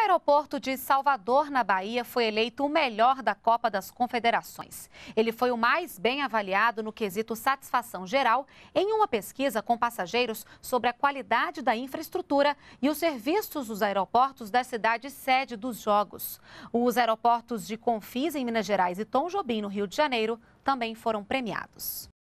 O aeroporto de Salvador, na Bahia, foi eleito o melhor da Copa das Confederações. Ele foi o mais bem avaliado no quesito satisfação geral em uma pesquisa com passageiros sobre a qualidade da infraestrutura e os serviços dos aeroportos da cidade sede dos Jogos. Os aeroportos de Confins, em Minas Gerais, e Tom Jobim, no Rio de Janeiro, também foram premiados.